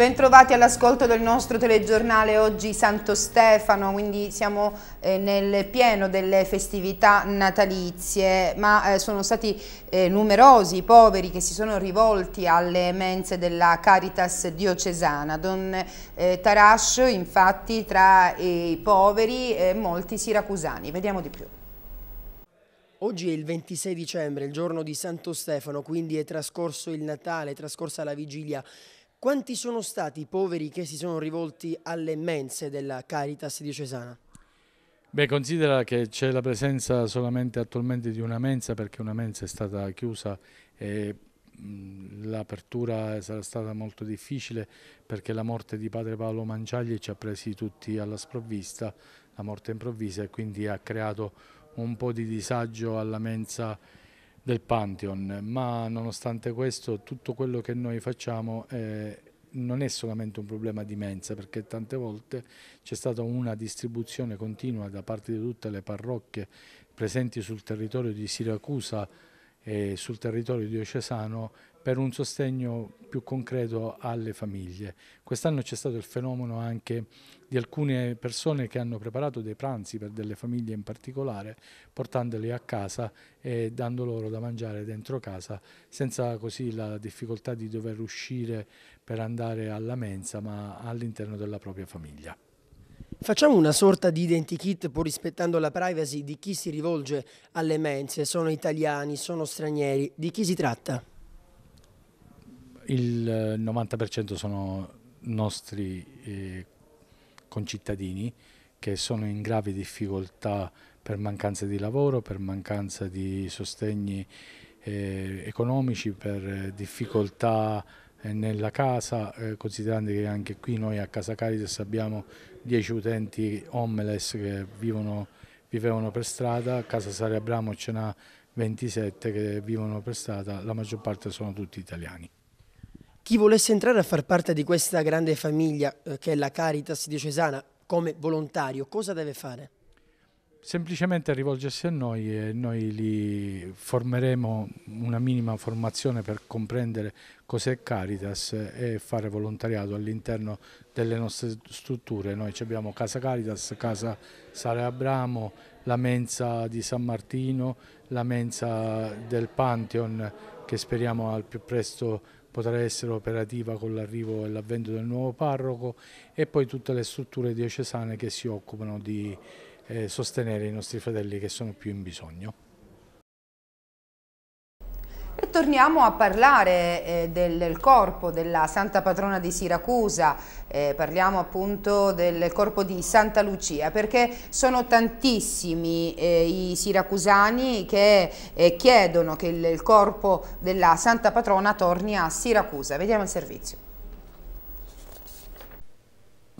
Bentrovati all'ascolto del nostro telegiornale oggi Santo Stefano, quindi siamo eh, nel pieno delle festività natalizie, ma eh, sono stati eh, numerosi i poveri che si sono rivolti alle mense della Caritas diocesana. Don eh, Tarascio, infatti, tra i poveri eh, molti siracusani. Vediamo di più. Oggi è il 26 dicembre, il giorno di Santo Stefano, quindi è trascorso il Natale, è trascorsa la vigilia quanti sono stati i poveri che si sono rivolti alle mense della Caritas diocesana? Beh, considera che c'è la presenza solamente attualmente di una mensa perché una mensa è stata chiusa e l'apertura sarà stata molto difficile perché la morte di padre Paolo Manciagli ci ha presi tutti alla sprovvista, la morte improvvisa e quindi ha creato un po' di disagio alla mensa del Pantheon, ma nonostante questo tutto quello che noi facciamo eh, non è solamente un problema di mensa, perché tante volte c'è stata una distribuzione continua da parte di tutte le parrocchie presenti sul territorio di Siracusa e sul territorio diocesano per un sostegno più concreto alle famiglie. Quest'anno c'è stato il fenomeno anche di alcune persone che hanno preparato dei pranzi per delle famiglie in particolare, portandoli a casa e dando loro da mangiare dentro casa, senza così la difficoltà di dover uscire per andare alla mensa, ma all'interno della propria famiglia. Facciamo una sorta di identikit pur rispettando la privacy di chi si rivolge alle mense, sono italiani, sono stranieri, di chi si tratta? il 90% eh, sono nostri eh, concittadini che sono in gravi difficoltà per mancanza di lavoro, per mancanza di sostegni eh, economici, per eh, difficoltà eh, nella casa, considerando che anche qui noi a Casa Caritas abbiamo 10 utenti homeless che vivono, vivevano per strada, a Casa Saria Bramo ce n'ha 27 che vivono per strada, la maggior parte sono tutti italiani. Chi volesse entrare a far parte di questa grande famiglia eh, che è la Caritas diocesana come volontario, cosa deve fare? Semplicemente rivolgersi a noi e noi li formeremo una minima formazione per comprendere cos'è Caritas e fare volontariato all'interno delle nostre strutture. Noi abbiamo Casa Caritas, Casa Sara Abramo, la mensa di San Martino, la mensa del Pantheon che speriamo al più presto potrà essere operativa con l'arrivo e l'avvento del nuovo parroco e poi tutte le strutture diocesane che si occupano di eh, sostenere i nostri fratelli che sono più in bisogno torniamo a parlare eh, del, del, corpo della Santa Patrona di Siracusa, eh, parliamo appunto del corpo di Santa Lucia, perché sono tantissimi eh, i siracusani che eh, chiedono che il, il corpo della Santa Patrona torni a Siracusa. Vediamo il servizio.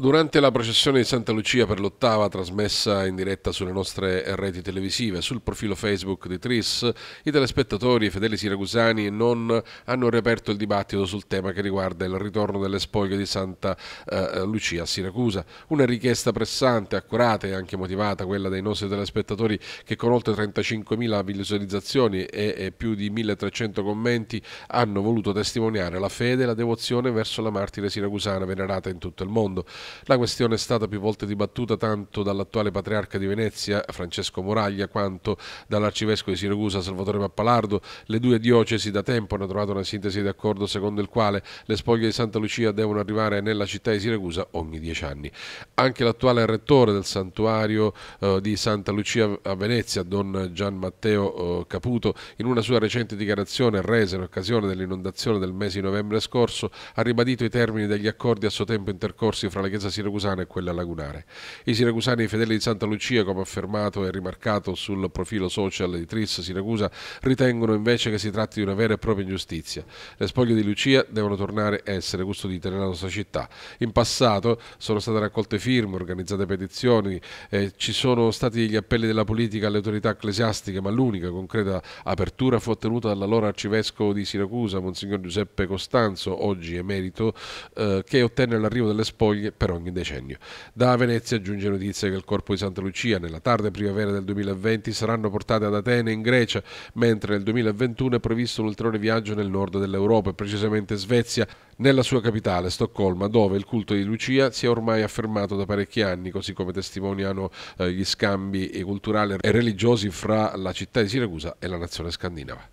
Durante la processione di Santa Lucia per l'ottava, trasmessa in diretta sulle nostre reti televisive, sul profilo Facebook di Tris, i telespettatori, i fedeli siracusani non hanno riaperto il dibattito sul tema che riguarda il ritorno delle spoglie di Santa eh, Lucia a Siracusa. Una richiesta pressante, accurata e anche motivata, quella dei nostri telespettatori che con oltre 35.000 visualizzazioni e, e più di 1.300 commenti hanno voluto testimoniare la fede e la devozione verso la martire siracusana venerata in tutto il mondo. La questione è stata più volte dibattuta tanto dall'attuale patriarca di Venezia, Francesco Moraglia, quanto dall'arcivescovo di Siracusa, Salvatore Pappalardo. Le due diocesi da tempo hanno trovato una sintesi d'accordo secondo il quale le spoglie di Santa Lucia devono arrivare nella città di Siracusa ogni dieci anni. Anche l'attuale rettore del santuario eh, di Santa Lucia a Venezia, Don Gian Matteo eh, Caputo, in una sua recente dichiarazione resa in occasione dell'inondazione del mese di novembre scorso, ha ribadito i termini degli accordi a suo tempo intercorsi fra le chiese partenza siracusana e quella lagunare. I siracusani fedeli di Santa Lucia, come affermato e rimarcato sul profilo social di Tris Siracusa, ritengono invece che si tratti di una vera e propria ingiustizia. Le spoglie di Lucia devono tornare a essere custodite nella nostra città. In passato sono state raccolte firme, organizzate petizioni, eh, ci sono stati gli appelli della politica alle autorità ecclesiastiche, ma l'unica concreta apertura fu ottenuta dall'allora arcivescovo di Siracusa, Monsignor Giuseppe Costanzo, oggi emerito, eh, che ottenne l'arrivo delle spoglie per per ogni decennio. Da Venezia giunge notizia che il corpo di Santa Lucia nella tarda primavera del 2020 saranno portate ad Atene in Grecia, mentre nel 2021 è previsto un ulteriore viaggio nel nord dell'Europa, precisamente Svezia, nella sua capitale, Stoccolma, dove il culto di Lucia si è ormai affermato da parecchi anni, così come testimoniano eh, gli scambi culturali e religiosi fra la città di Siracusa e la nazione scandinava.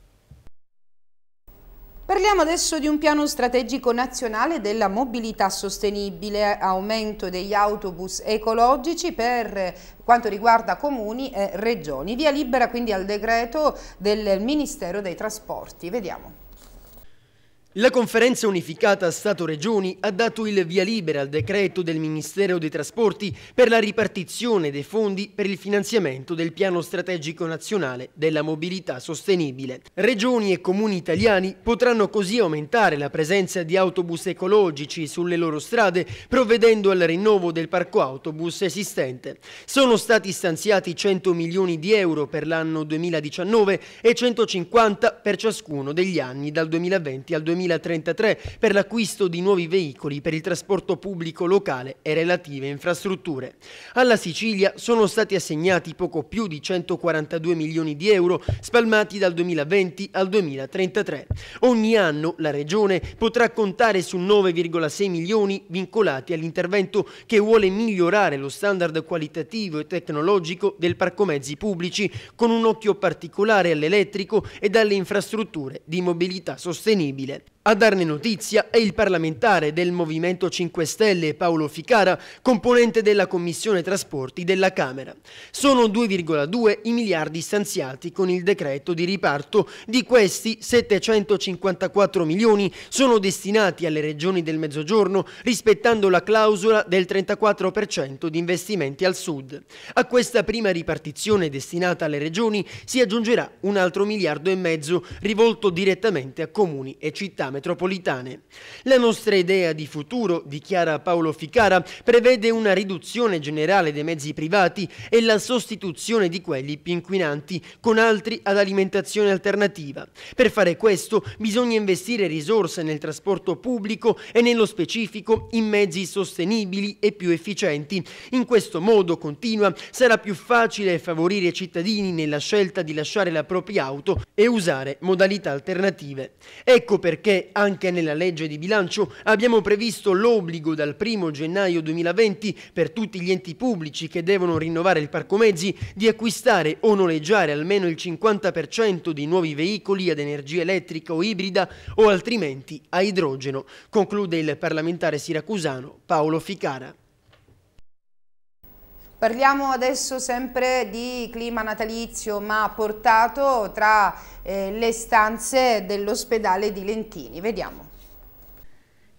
Parliamo adesso di un piano strategico nazionale della mobilità sostenibile, aumento degli autobus ecologici per quanto riguarda comuni e regioni. Via libera quindi al decreto del Ministero dei Trasporti. Vediamo. La conferenza unificata Stato-Regioni ha dato il via libera al decreto del Ministero dei Trasporti per la ripartizione dei fondi per il finanziamento del Piano Strategico Nazionale della Mobilità Sostenibile. Regioni e comuni italiani potranno così aumentare la presenza di autobus ecologici sulle loro strade, provvedendo al rinnovo del parco autobus esistente. Sono stati stanziati 100 milioni di euro per l'anno 2019 e 150 per ciascuno degli anni dal 2020 al 2020. 2033 per l'acquisto di nuovi veicoli per il trasporto pubblico locale e relative infrastrutture. Alla Sicilia sono stati assegnati poco più di 142 milioni di euro spalmati dal 2020 al 2033. Ogni anno la Regione potrà contare su 9,6 milioni vincolati all'intervento che vuole migliorare lo standard qualitativo e tecnologico del parco mezzi pubblici con un occhio particolare all'elettrico e alle infrastrutture di mobilità sostenibile. A darne notizia è il parlamentare del Movimento 5 Stelle Paolo Ficara, componente della Commissione Trasporti della Camera. Sono 2,2 i miliardi stanziati con il decreto di riparto, di questi 754 milioni sono destinati alle regioni del Mezzogiorno rispettando la clausola del 34% di investimenti al Sud. A questa prima ripartizione destinata alle regioni si aggiungerà un altro miliardo e mezzo rivolto direttamente a comuni e città metropolitane. La nostra idea di futuro, dichiara Paolo Ficara, prevede una riduzione generale dei mezzi privati e la sostituzione di quelli più inquinanti con altri ad alimentazione alternativa. Per fare questo bisogna investire risorse nel trasporto pubblico e nello specifico in mezzi sostenibili e più efficienti. In questo modo, continua, sarà più facile favorire i cittadini nella scelta di lasciare la propria auto e usare modalità alternative. Ecco perché anche nella legge di bilancio abbiamo previsto l'obbligo dal 1 gennaio 2020 per tutti gli enti pubblici che devono rinnovare il parco mezzi di acquistare o noleggiare almeno il 50% di nuovi veicoli ad energia elettrica o ibrida o altrimenti a idrogeno, conclude il parlamentare siracusano Paolo Ficara. Parliamo adesso sempre di clima natalizio ma portato tra eh, le stanze dell'ospedale di Lentini. Vediamo.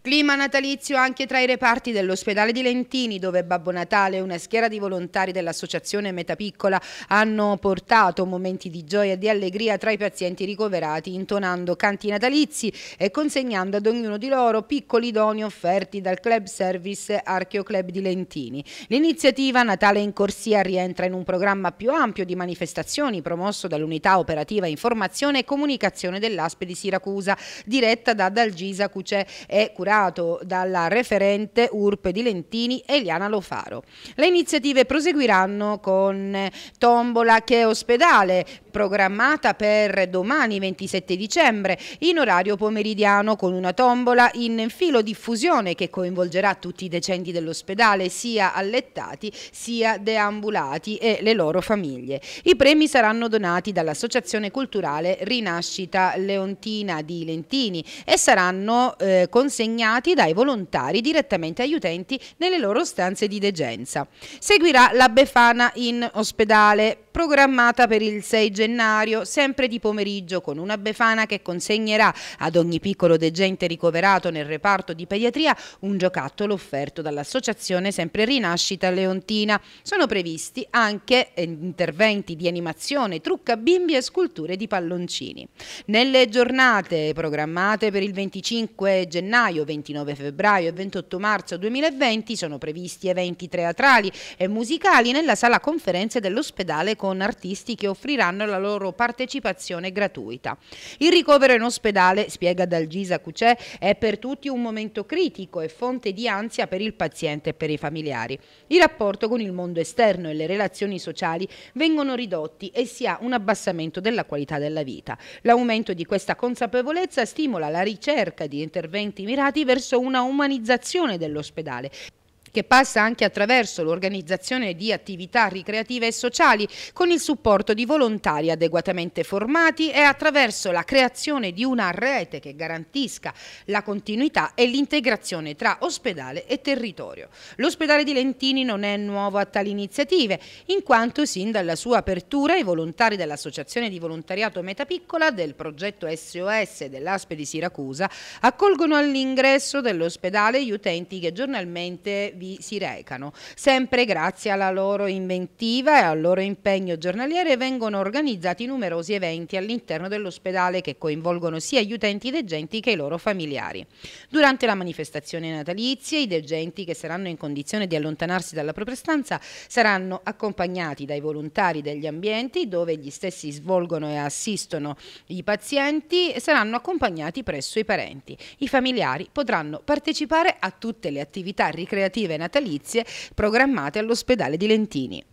Clima natalizio anche tra i reparti dell'ospedale di Lentini dove Babbo Natale e una schiera di volontari dell'associazione Metapiccola hanno portato momenti di gioia e di allegria tra i pazienti ricoverati intonando canti natalizi e consegnando ad ognuno di loro piccoli doni offerti dal club service Archeo Club di Lentini. L'iniziativa Natale in Corsia rientra in un programma più ampio di manifestazioni promosso dall'unità operativa informazione e comunicazione dell'ASPE di Siracusa diretta da Dalgisa Cucè e Curazione inaugurato dalla referente URP di Lentini Eliana Lofaro. Le iniziative proseguiranno con Tombola che è ospedale programmata per domani 27 dicembre in orario pomeridiano con una tombola in filo diffusione che coinvolgerà tutti i decenti dell'ospedale sia allettati sia deambulati e le loro famiglie. I premi saranno donati dall'Associazione Culturale Rinascita Leontina di Lentini e saranno eh, consegnati dai volontari direttamente agli utenti nelle loro stanze di degenza. Seguirà la Befana in ospedale programmata per il 6 gennaio, sempre di pomeriggio, con una befana che consegnerà ad ogni piccolo degente ricoverato nel reparto di pediatria un giocattolo offerto dall'associazione Sempre Rinascita Leontina. Sono previsti anche eh, interventi di animazione, trucca bimbi e sculture di palloncini. Nelle giornate programmate per il 25 gennaio, 29 febbraio e 28 marzo 2020 sono previsti eventi teatrali e musicali nella sala conferenze dell'ospedale con artisti che offriranno la loro partecipazione gratuita. Il ricovero in ospedale, spiega Dalgisa Cucè, è per tutti un momento critico e fonte di ansia per il paziente e per i familiari. Il rapporto con il mondo esterno e le relazioni sociali vengono ridotti e si ha un abbassamento della qualità della vita. L'aumento di questa consapevolezza stimola la ricerca di interventi mirati verso una umanizzazione dell'ospedale che passa anche attraverso l'organizzazione di attività ricreative e sociali con il supporto di volontari adeguatamente formati e attraverso la creazione di una rete che garantisca la continuità e l'integrazione tra ospedale e territorio. L'ospedale di Lentini non è nuovo a tali iniziative, in quanto sin dalla sua apertura i volontari dell'Associazione di Volontariato Metapiccola del progetto SOS dell'Aspe di Siracusa accolgono all'ingresso dell'ospedale gli utenti che giornalmente vi si recano. Sempre grazie alla loro inventiva e al loro impegno giornaliere vengono organizzati numerosi eventi all'interno dell'ospedale che coinvolgono sia gli utenti degenti che i loro familiari. Durante la manifestazione natalizia i degenti che saranno in condizione di allontanarsi dalla propria stanza saranno accompagnati dai volontari degli ambienti dove gli stessi svolgono e assistono i pazienti e saranno accompagnati presso i parenti. I familiari potranno partecipare a tutte le attività ricreative estivative natalizie programmate all'ospedale di Lentini.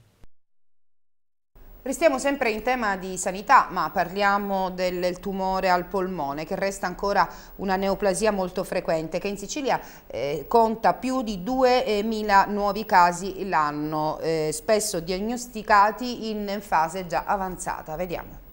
Restiamo sempre in tema di sanità, ma parliamo del tumore al polmone, che resta ancora una neoplasia molto frequente, che in Sicilia eh, conta più di 2.000 nuovi casi l'anno, eh, spesso diagnosticati in fase già avanzata. Vediamo.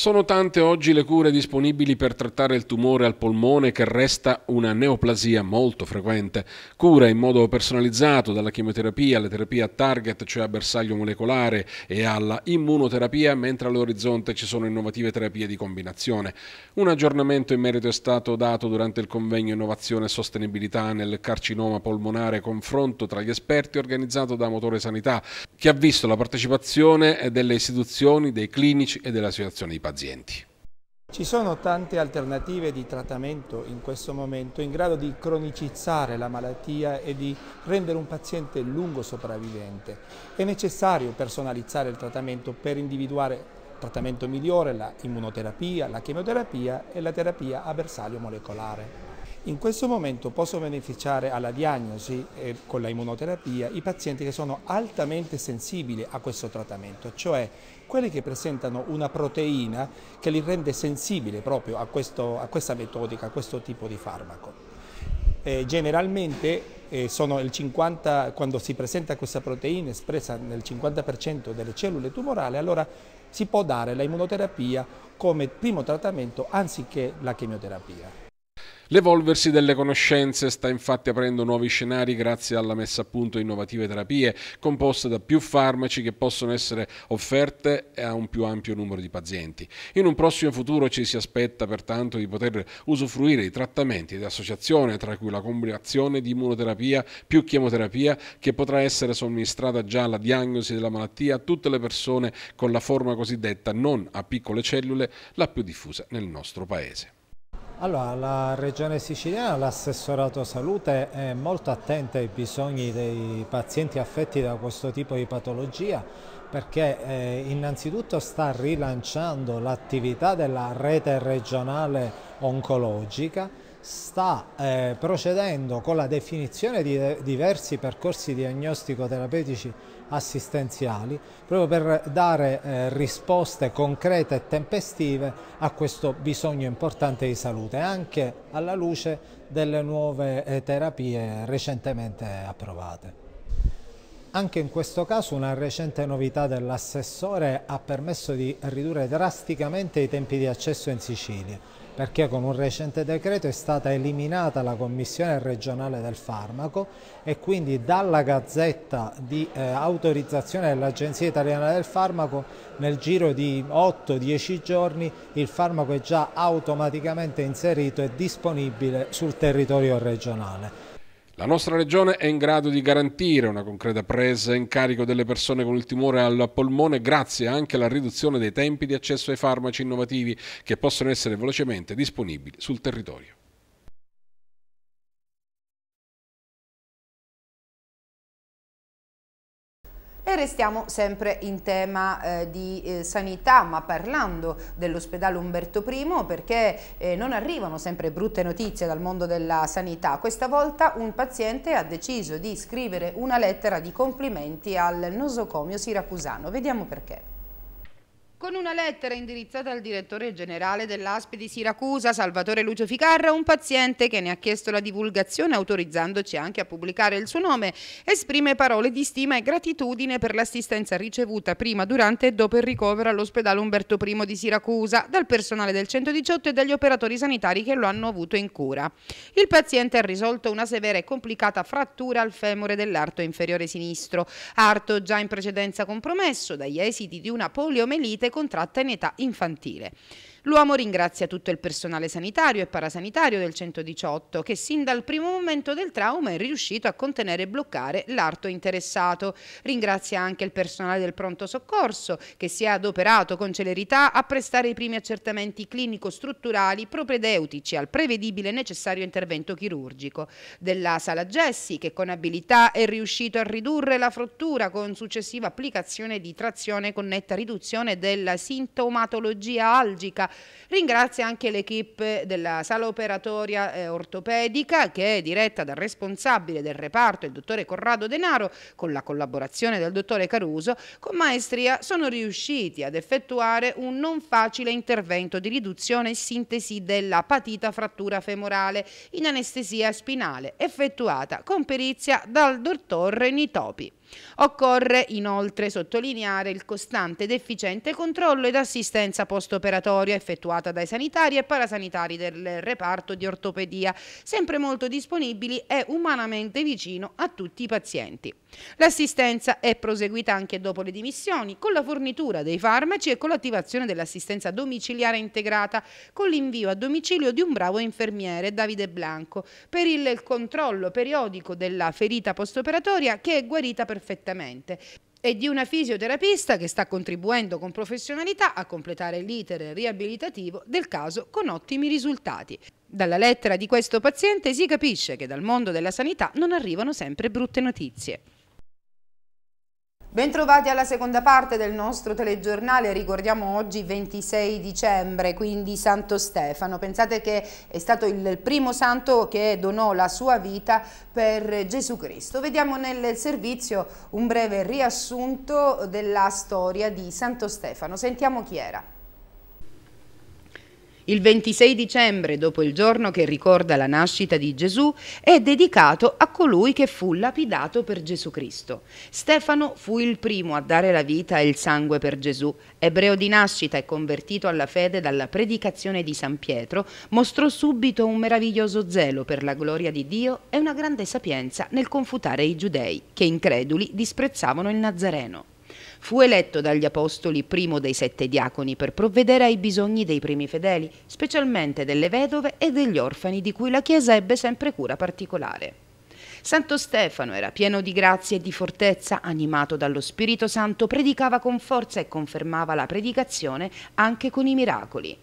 Sono tante oggi le cure disponibili per trattare il tumore al polmone che resta una neoplasia molto frequente. Cura in modo personalizzato dalla chemioterapia alla terapia target, cioè a bersaglio molecolare, e alla immunoterapia, mentre all'orizzonte ci sono innovative terapie di combinazione. Un aggiornamento in merito è stato dato durante il convegno Innovazione e Sostenibilità nel carcinoma polmonare confronto tra gli esperti organizzato da Motore Sanità, che ha visto la partecipazione delle istituzioni, dei clinici e delle associazioni di pazienti pazienti. Ci sono tante alternative di trattamento in questo momento in grado di cronicizzare la malattia e di rendere un paziente lungo sopravvivente. È necessario personalizzare il trattamento per individuare il trattamento migliore, la immunoterapia, la chemioterapia e la terapia a bersaglio molecolare. In questo momento possono beneficiare alla diagnosi e con la immunoterapia i pazienti che sono altamente sensibili a questo trattamento, cioè quelli che presentano una proteina che li rende sensibili proprio a, questo, a questa metodica, a questo tipo di farmaco. Eh, generalmente eh, sono il 50, quando si presenta questa proteina espressa nel 50% delle cellule tumorali, allora si può dare la immunoterapia come primo trattamento anziché la chemioterapia. L'evolversi delle conoscenze sta infatti aprendo nuovi scenari grazie alla messa a punto di innovative terapie composte da più farmaci che possono essere offerte a un più ampio numero di pazienti. In un prossimo futuro ci si aspetta pertanto di poter usufruire di trattamenti di associazione, tra cui la combinazione di immunoterapia più chemoterapia che potrà essere somministrata già alla diagnosi della malattia a tutte le persone con la forma cosiddetta non a piccole cellule, la più diffusa nel nostro paese. Allora, la Regione Siciliana, l'assessorato salute è molto attenta ai bisogni dei pazienti affetti da questo tipo di patologia perché eh, innanzitutto sta rilanciando l'attività della rete regionale oncologica sta eh, procedendo con la definizione di diversi percorsi diagnostico-terapeutici assistenziali proprio per dare eh, risposte concrete e tempestive a questo bisogno importante di salute, anche alla luce delle nuove eh, terapie recentemente approvate. Anche in questo caso una recente novità dell'assessore ha permesso di ridurre drasticamente i tempi di accesso in Sicilia, perché con un recente decreto è stata eliminata la Commissione regionale del farmaco e quindi dalla gazzetta di eh, autorizzazione dell'Agenzia Italiana del Farmaco nel giro di 8-10 giorni il farmaco è già automaticamente inserito e disponibile sul territorio regionale. La nostra regione è in grado di garantire una concreta presa in carico delle persone con il tumore al polmone grazie anche alla riduzione dei tempi di accesso ai farmaci innovativi che possono essere velocemente disponibili sul territorio. E restiamo sempre in tema eh, di eh, sanità, ma parlando dell'ospedale Umberto I, perché eh, non arrivano sempre brutte notizie dal mondo della sanità. Questa volta un paziente ha deciso di scrivere una lettera di complimenti al nosocomio siracusano. Vediamo perché. Con una lettera indirizzata al direttore generale dell'ASP di Siracusa, Salvatore Lucio Ficarra, un paziente che ne ha chiesto la divulgazione autorizzandoci anche a pubblicare il suo nome, esprime parole di stima e gratitudine per l'assistenza ricevuta prima, durante e dopo il ricovero all'ospedale Umberto I di Siracusa dal personale del 118 e dagli operatori sanitari che lo hanno avuto in cura. Il paziente ha risolto una severa e complicata frattura al femore dell'arto inferiore sinistro, arto già in precedenza compromesso dagli esiti di una poliomelite contratta in età infantile. L'uomo ringrazia tutto il personale sanitario e parasanitario del 118 che sin dal primo momento del trauma è riuscito a contenere e bloccare l'arto interessato. Ringrazia anche il personale del pronto soccorso che si è adoperato con celerità a prestare i primi accertamenti clinico-strutturali propedeutici al prevedibile necessario intervento chirurgico. Della sala Gessi che con abilità è riuscito a ridurre la frottura con successiva applicazione di trazione con netta riduzione della sintomatologia algica Ringrazio anche l'equipe della sala operatoria eh, ortopedica che è diretta dal responsabile del reparto, il dottore Corrado Denaro, con la collaborazione del dottore Caruso, con maestria sono riusciti ad effettuare un non facile intervento di riduzione e sintesi della patita frattura femorale in anestesia spinale, effettuata con perizia dal dottor Renitopi. Occorre inoltre sottolineare il costante ed efficiente controllo ed assistenza post-operatoria effettuata dai sanitari e parasanitari del reparto di ortopedia, sempre molto disponibili e umanamente vicino a tutti i pazienti. L'assistenza è proseguita anche dopo le dimissioni, con la fornitura dei farmaci e con l'attivazione dell'assistenza domiciliare integrata, con l'invio a domicilio di un bravo infermiere, Davide Blanco, per il controllo periodico della ferita post-operatoria che è guarita per perfettamente e di una fisioterapista che sta contribuendo con professionalità a completare l'iter riabilitativo del caso con ottimi risultati. Dalla lettera di questo paziente si capisce che dal mondo della sanità non arrivano sempre brutte notizie. Bentrovati alla seconda parte del nostro telegiornale, ricordiamo oggi 26 dicembre, quindi Santo Stefano. Pensate che è stato il primo santo che donò la sua vita per Gesù Cristo. Vediamo nel servizio un breve riassunto della storia di Santo Stefano. Sentiamo chi era. Il 26 dicembre, dopo il giorno che ricorda la nascita di Gesù, è dedicato a colui che fu lapidato per Gesù Cristo. Stefano fu il primo a dare la vita e il sangue per Gesù. Ebreo di nascita e convertito alla fede dalla predicazione di San Pietro, mostrò subito un meraviglioso zelo per la gloria di Dio e una grande sapienza nel confutare i giudei, che increduli disprezzavano il Nazareno. Fu eletto dagli apostoli primo dei sette diaconi per provvedere ai bisogni dei primi fedeli, specialmente delle vedove e degli orfani di cui la Chiesa ebbe sempre cura particolare. Santo Stefano era pieno di grazia e di fortezza, animato dallo Spirito Santo, predicava con forza e confermava la predicazione anche con i miracoli.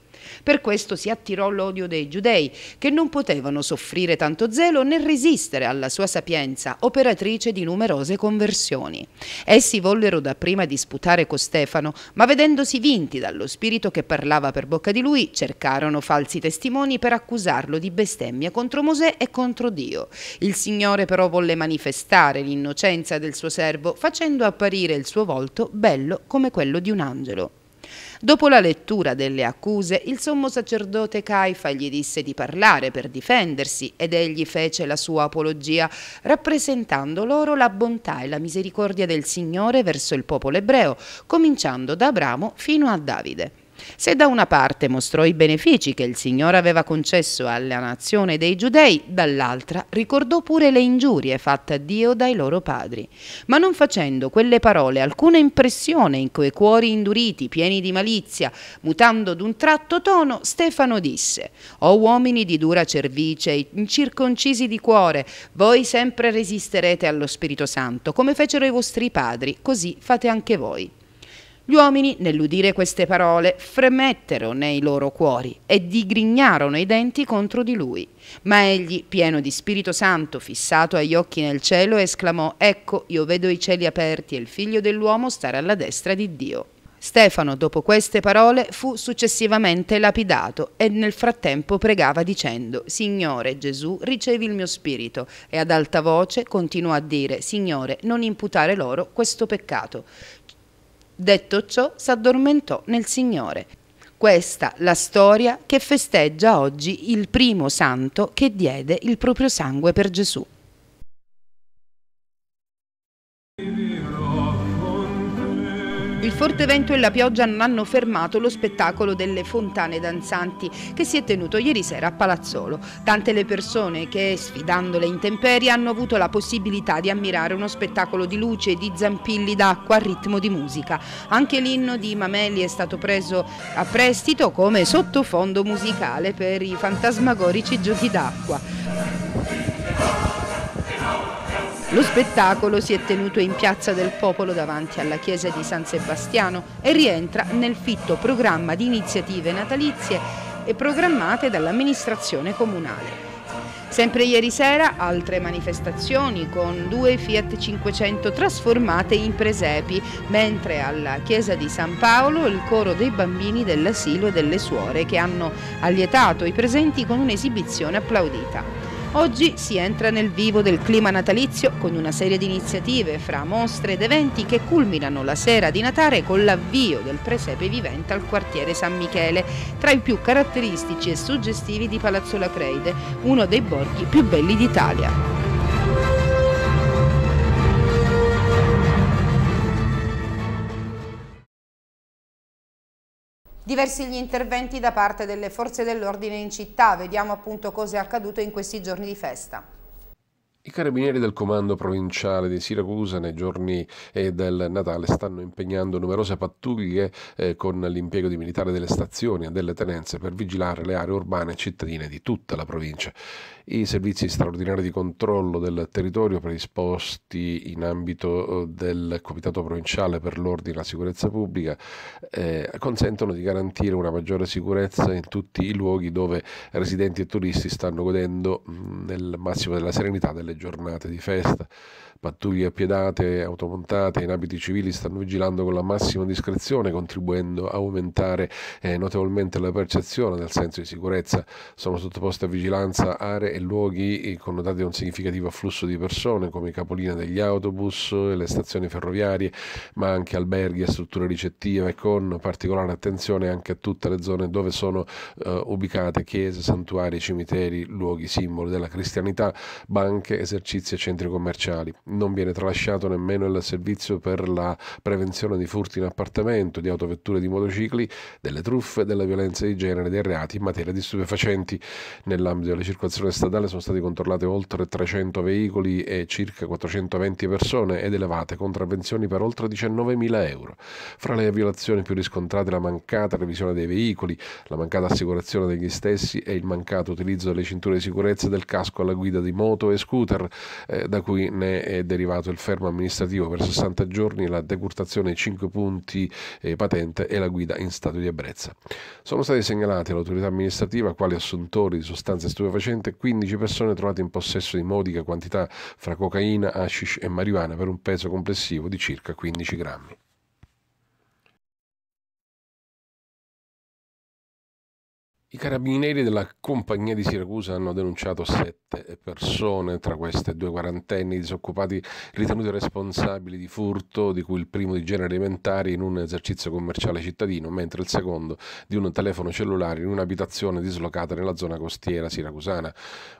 Per questo si attirò l'odio dei giudei, che non potevano soffrire tanto zelo né resistere alla sua sapienza, operatrice di numerose conversioni. Essi vollero dapprima disputare con Stefano, ma vedendosi vinti dallo spirito che parlava per bocca di lui, cercarono falsi testimoni per accusarlo di bestemmia contro Mosè e contro Dio. Il Signore però volle manifestare l'innocenza del suo servo, facendo apparire il suo volto bello come quello di un angelo. Dopo la lettura delle accuse, il sommo sacerdote Caifa gli disse di parlare per difendersi ed egli fece la sua apologia, rappresentando loro la bontà e la misericordia del Signore verso il popolo ebreo, cominciando da Abramo fino a Davide. Se da una parte mostrò i benefici che il Signore aveva concesso alla nazione dei giudei, dall'altra ricordò pure le ingiurie fatte a Dio dai loro padri. Ma non facendo quelle parole alcuna impressione in quei cuori induriti, pieni di malizia, mutando d'un tratto tono, Stefano disse, O uomini di dura cervice, incirconcisi di cuore, voi sempre resisterete allo Spirito Santo, come fecero i vostri padri, così fate anche voi. Gli uomini, nell'udire queste parole, fremettero nei loro cuori e digrignarono i denti contro di lui. Ma egli, pieno di Spirito Santo, fissato agli occhi nel cielo, esclamò, Ecco, io vedo i cieli aperti e il figlio dell'uomo stare alla destra di Dio. Stefano, dopo queste parole, fu successivamente lapidato e nel frattempo pregava dicendo Signore Gesù, ricevi il mio spirito e ad alta voce continuò a dire Signore, non imputare loro questo peccato. Detto ciò, s'addormentò nel Signore. Questa la storia che festeggia oggi il primo santo che diede il proprio sangue per Gesù. Freddo certo evento e la pioggia non hanno fermato lo spettacolo delle fontane danzanti che si è tenuto ieri sera a Palazzolo. Tante le persone che, sfidando le intemperie, hanno avuto la possibilità di ammirare uno spettacolo di luce e di zampilli d'acqua a ritmo di musica. Anche l'inno di Mameli è stato preso a prestito come sottofondo musicale per i fantasmagorici giochi d'acqua. Lo spettacolo si è tenuto in Piazza del Popolo davanti alla chiesa di San Sebastiano e rientra nel fitto programma di iniziative natalizie e programmate dall'amministrazione comunale. Sempre ieri sera altre manifestazioni con due Fiat 500 trasformate in presepi, mentre alla chiesa di San Paolo il coro dei bambini dell'asilo e delle suore che hanno allietato i presenti con un'esibizione applaudita. Oggi si entra nel vivo del clima natalizio con una serie di iniziative fra mostre ed eventi che culminano la sera di Natale con l'avvio del presepe vivente al quartiere San Michele, tra i più caratteristici e suggestivi di Palazzo Lacreide, uno dei borghi più belli d'Italia. diversi gli interventi da parte delle forze dell'ordine in città. Vediamo appunto cosa è accaduto in questi giorni di festa. I carabinieri del comando provinciale di Siracusa nei giorni eh, del Natale stanno impegnando numerose pattuglie eh, con l'impiego di militari delle stazioni e delle tenenze per vigilare le aree urbane e cittadine di tutta la provincia. I servizi straordinari di controllo del territorio predisposti in ambito eh, del Comitato Provinciale per l'Ordine e la Sicurezza Pubblica eh, consentono di garantire una maggiore sicurezza in tutti i luoghi dove residenti e turisti stanno godendo mh, mm, nel massimo della serenità delle giornate di festa Pattuglie appiedate, automontate, in abiti civili stanno vigilando con la massima discrezione, contribuendo a aumentare eh, notevolmente la percezione del senso di sicurezza. Sono sottoposte a vigilanza aree e luoghi eh, connotati da un significativo afflusso di persone, come i capolinea degli autobus, le stazioni ferroviarie, ma anche alberghi e strutture ricettive, con particolare attenzione anche a tutte le zone dove sono eh, ubicate chiese, santuari, cimiteri, luoghi simboli della cristianità, banche, esercizi e centri commerciali non viene tralasciato nemmeno il servizio per la prevenzione di furti in appartamento, di autovetture e di motocicli, delle truffe, della violenza di genere, dei reati in materia di stupefacenti. Nell'ambito della circolazione statale sono stati controllati oltre 300 veicoli e circa 420 persone ed elevate contravvenzioni per oltre 19.000 euro. Fra le violazioni più riscontrate la mancata revisione dei veicoli, la mancata assicurazione degli stessi e il mancato utilizzo delle cinture di sicurezza del casco alla guida di moto e scooter, eh, da cui ne è è derivato il fermo amministrativo per 60 giorni, la decurtazione 5 punti eh, patente e la guida in stato di ebbrezza. Sono stati segnalati all'autorità amministrativa quali assuntori di sostanze stupefacenti 15 persone trovate in possesso di modica quantità fra cocaina, hashish e marijuana per un peso complessivo di circa 15 grammi. I carabinieri della compagnia di Siracusa hanno denunciato sette persone, tra queste due quarantenni disoccupati ritenuti responsabili di furto, di cui il primo di genere alimentare in un esercizio commerciale cittadino, mentre il secondo di un telefono cellulare in un'abitazione dislocata nella zona costiera siracusana.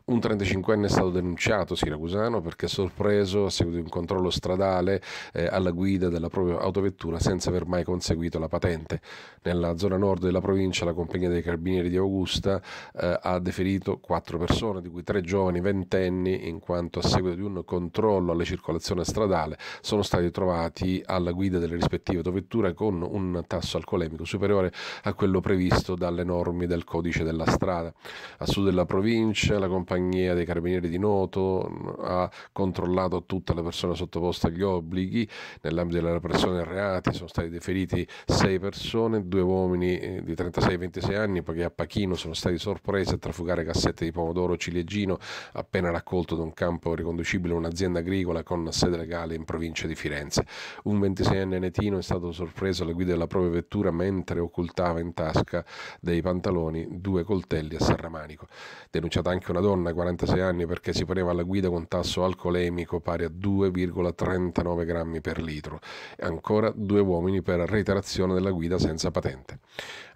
Un 35enne è stato denunciato siracusano perché sorpreso a seguito di un controllo stradale eh, alla guida della propria autovettura senza aver mai conseguito la patente. Nella zona nord della provincia la compagnia dei carabinieri di Augusta Augusta eh, ha deferito quattro persone, di cui tre giovani ventenni, in quanto a seguito di un controllo alla circolazione stradale sono stati trovati alla guida delle rispettive autovetture con un tasso alcolemico superiore a quello previsto dalle norme del codice della strada. A sud della provincia la compagnia dei carabinieri di Noto mm, ha controllato tutte le persone sottoposte agli obblighi nell'ambito della repressione dei reati, sono stati deferiti sei persone, due uomini eh, di 36-26 anni, poiché a Pachino Marachino sono stati sorpresi a trafugare cassette di pomodoro ciliegino appena raccolto da un campo riconducibile a un'azienda agricola con sede legale in provincia di Firenze. Un 26enne netino è stato sorpreso alla guida della propria vettura mentre occultava in tasca dei pantaloni due coltelli a serramanico. Denunciata anche una donna, 46 anni, perché si poneva alla guida con tasso alcolemico pari a 2,39 grammi per litro e ancora due uomini per reiterazione della guida senza patente.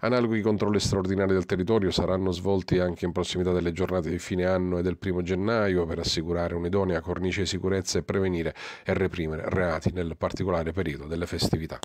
Analoghi controlli straordinari del territorio saranno svolti anche in prossimità delle giornate di fine anno e del primo gennaio per assicurare un'idonea cornice di sicurezza e prevenire e reprimere reati nel particolare periodo delle festività.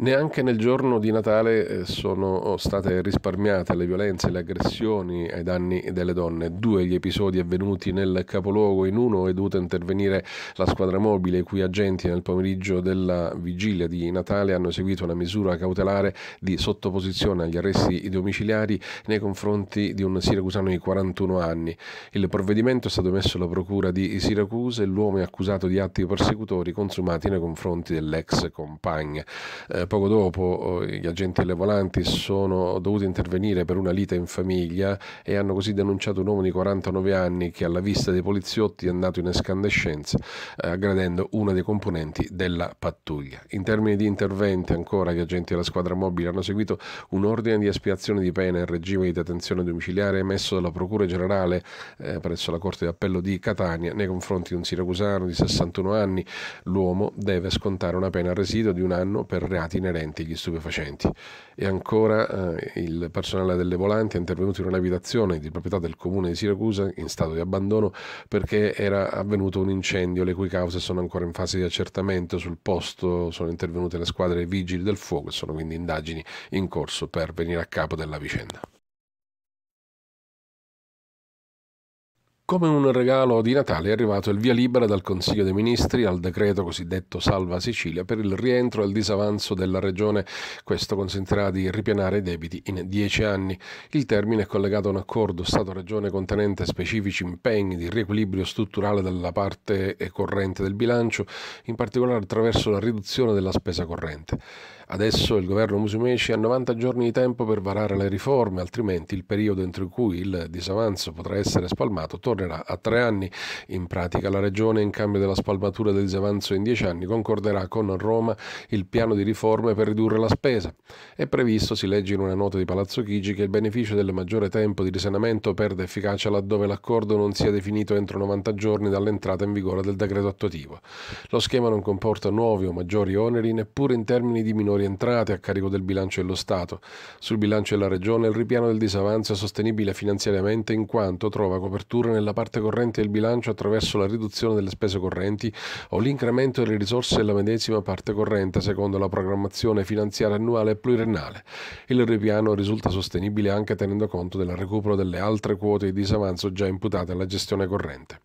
Neanche nel giorno di Natale eh, sono oh, state risparmiate le violenze, e le aggressioni ai danni delle donne. Due gli episodi avvenuti nel capoluogo, in uno è dovuta intervenire la squadra mobile i cui agenti nel pomeriggio della vigilia di Natale hanno eseguito la misura cautelare di sottoposizione agli arresti domiciliari nei confronti di un siracusano di 41 anni. Il provvedimento è stato messo alla procura di Siracusa e l'uomo è accusato di atti persecutori consumati nei confronti dell'ex compagna eh, poco dopo eh, gli agenti alle volanti sono dovuti intervenire per una lite in famiglia e hanno così denunciato un uomo di 49 anni che alla vista dei poliziotti è andato in escandescenza eh, aggredendo uno dei componenti della pattuglia. In termini di interventi ancora gli agenti della squadra mobile hanno seguito un ordine di espiazione di pena in regime di detenzione domiciliare emesso dalla Procura Generale eh, presso la Corte d'Appello di Catania nei confronti di un siracusano di 61 anni. L'uomo deve scontare una pena a residuo di un anno per reati inerenti agli stupefacenti. E ancora eh, il personale delle volanti è intervenuto in un'abitazione di proprietà del comune di Siracusa in stato di abbandono perché era avvenuto un incendio le cui cause sono ancora in fase di accertamento. Sul posto sono intervenute le squadre vigili del fuoco e sono quindi indagini in corso per venire a capo della vicenda. Come un regalo di Natale è arrivato il via libera dal Consiglio dei Ministri al decreto cosiddetto Salva Sicilia per il rientro al disavanzo della regione. Questo consentirà di ripianare i debiti in dieci anni. Il termine è collegato a un accordo Stato-Regione contenente specifici impegni di riequilibrio strutturale della parte corrente del bilancio, in particolare attraverso la riduzione della spesa corrente. Adesso il governo Musumeci ha 90 giorni di tempo per varare le riforme, altrimenti il periodo entro cui il disavanzo potrà essere spalmato tornerà a tre anni. In pratica la Regione, in cambio della spalmatura del disavanzo in dieci anni, concorderà con Roma il piano di riforme per ridurre la spesa. È previsto, si legge in una nota di Palazzo Chigi, che il beneficio del maggiore tempo di risanamento perda efficacia laddove l'accordo non sia definito entro 90 giorni dall'entrata in vigore del decreto attuativo. Lo schema non comporta nuovi o maggiori oneri neppure in termini di minori maggiori entrate a carico del bilancio dello Stato. Sul bilancio della Regione il ripiano del disavanzo è sostenibile finanziariamente in quanto trova copertura nella parte corrente del bilancio attraverso la riduzione delle spese correnti o l'incremento delle risorse della medesima parte corrente secondo la programmazione finanziaria annuale e pluriennale. Il ripiano risulta sostenibile anche tenendo conto del recupero delle altre quote di disavanzo già imputate alla gestione corrente.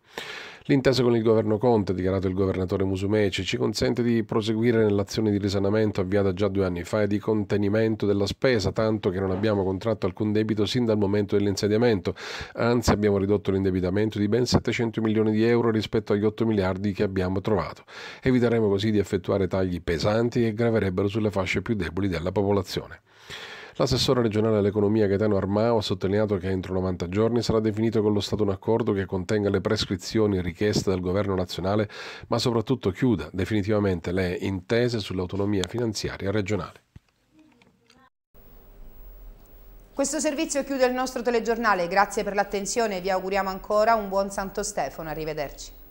L'intesa con il governo Conte, dichiarato il governatore Musumeci, ci consente di proseguire nell'azione di risanamento avviata già due anni fa e di contenimento della spesa, tanto che non abbiamo contratto alcun debito sin dal momento dell'insediamento. Anzi, abbiamo ridotto l'indebitamento di ben 700 milioni di euro rispetto agli 8 miliardi che abbiamo trovato. Eviteremo così di effettuare tagli pesanti che graverebbero sulle fasce più deboli della popolazione. L'assessore regionale all'economia Gaetano Armao ha sottolineato che entro 90 giorni sarà definito con lo Stato un accordo che contenga le prescrizioni richieste dal governo nazionale, ma soprattutto chiuda definitivamente le intese sull'autonomia finanziaria regionale. Questo servizio chiude il nostro telegiornale, grazie per l'attenzione e vi auguriamo ancora un buon Santo Stefano, arrivederci.